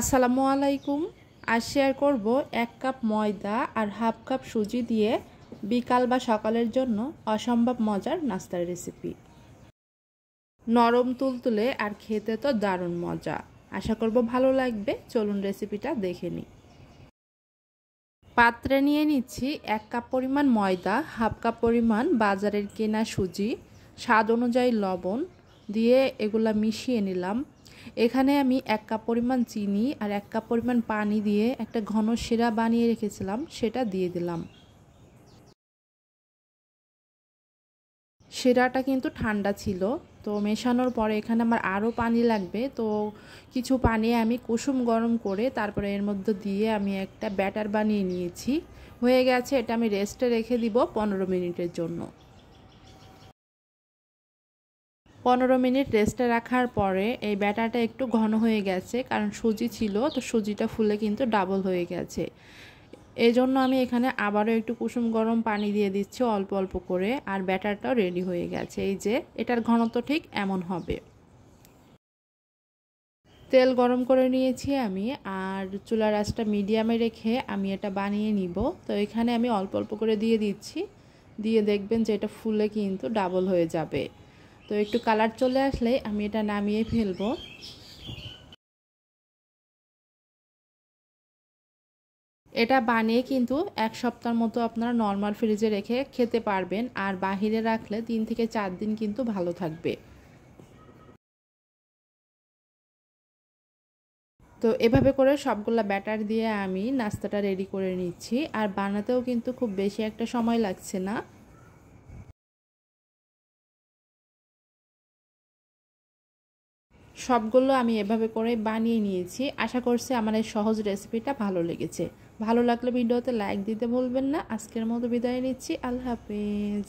আসসালামু আলাইকুম আর শেয়ার করব এক কাপ ময়দা আর হাফ কাপ সুজি দিয়ে বিকাল বা সকালের জন্য অসম্ভব মজার নাস্তার রেসিপি নরম তুলতুলে আর খেতে তো দারুণ মজা আশা করব ভালো লাগবে চলুন রেসিপিটা দেখে নিই পাত্রে নিয়ে নিচ্ছি এক কাপ পরিমাণ ময়দা হাফ কাপ পরিমাণ বাজারের কেনা সুজি স্বাদ অনুযায়ী লবণ দিয়ে এগুলা মিশিয়ে নিলাম এখানে আমি এক কাপ পরিমাণ চিনি আর এক কাপ পরিমাণ পানি দিয়ে একটা ঘন শিরা বানিয়ে রেখেছিলাম সেটা দিয়ে দিলাম সেরাটা কিন্তু ঠান্ডা ছিল তো মেশানোর পরে এখানে আমার আরও পানি লাগবে তো কিছু পানি আমি কুসুম গরম করে তারপরে এর মধ্যে দিয়ে আমি একটা ব্যাটার বানিয়ে নিয়েছি হয়ে গেছে এটা আমি রেস্টে রেখে দিব পনেরো মিনিটের জন্য পনেরো মিনিট রেস্টে রাখার পরে এই ব্যাটারটা একটু ঘন হয়ে গেছে কারণ সুজি ছিল তো সুজিটা ফুলে কিন্তু ডাবল হয়ে গেছে এই জন্য আমি এখানে আবারও একটু কুসুম গরম পানি দিয়ে দিচ্ছি অল্প অল্প করে আর ব্যাটারটাও রেডি হয়ে গেছে এই যে এটার ঘনত্ব ঠিক এমন হবে তেল গরম করে নিয়েছি আমি আর চুলার আঁচটা মিডিয়ামে রেখে আমি এটা বানিয়ে নিব তো এখানে আমি অল্প অল্প করে দিয়ে দিচ্ছি দিয়ে দেখবেন যে এটা ফুলে কিন্তু ডাবল হয়ে যাবে তো একটু কালার চলে আসলে আমি এটা নামিয়ে ফেলবো এটা বানিয়ে কিন্তু এক সপ্তাহর মতো আপনারা নর্মাল ফ্রিজে রেখে খেতে পারবেন আর বাহিরে রাখলে তিন থেকে চার দিন কিন্তু ভালো থাকবে তো এভাবে করে সবগুলা ব্যাটার দিয়ে আমি নাস্তাটা রেডি করে নিচ্ছি আর বানাতেও কিন্তু খুব বেশি একটা সময় লাগছে না সবগুলো আমি এভাবে করে বানিয়ে নিয়েছি আশা করছি আমার এই সহজ রেসিপিটা ভালো লেগেছে ভালো লাগলে ভিডিওতে লাইক দিতে ভুলবেন না আজকের মতো বিদায় নিচ্ছি আল্লাহ হাফেজ